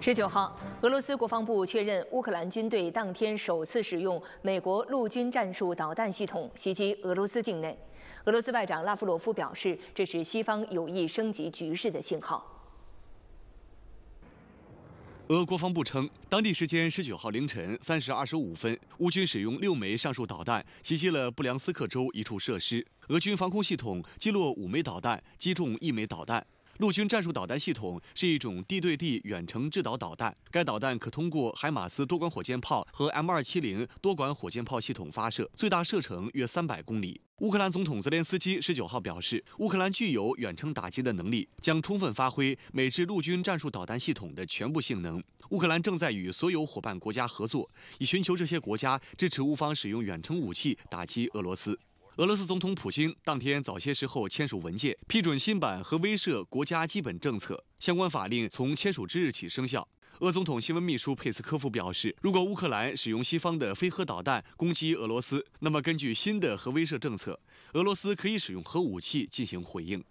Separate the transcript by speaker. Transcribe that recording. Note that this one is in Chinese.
Speaker 1: 十九号，俄罗斯国防部确认，乌克兰军队当天首次使用美国陆军战术导弹系统袭击俄罗斯境内。俄罗斯外长拉夫罗夫表示，这是西方有意升级局势的信号。
Speaker 2: 俄国防部称，当地时间十九号凌晨三时二十五分，乌军使用六枚上述导弹袭击了布良斯克州一处设施，俄军防空系统击落五枚导弹，击中一枚导弹。陆军战术导弹系统是一种地对地远程制导导弹，该导弹可通过海马斯多管火箭炮和 M270 多管火箭炮系统发射，最大射程约三百公里。乌克兰总统泽连斯基十九号表示，乌克兰具有远程打击的能力，将充分发挥美制陆军战术导弹系统的全部性能。乌克兰正在与所有伙伴国家合作，以寻求这些国家支持乌方使用远程武器打击俄罗斯。俄罗斯总统普京当天早些时候签署文件，批准新版核威慑国家基本政策，相关法令从签署之日起生效。俄总统新闻秘书佩斯科夫表示，如果乌克兰使用西方的飞核导弹攻击俄罗斯，那么根据新的核威慑政策，俄罗斯可以使用核武器进行回应。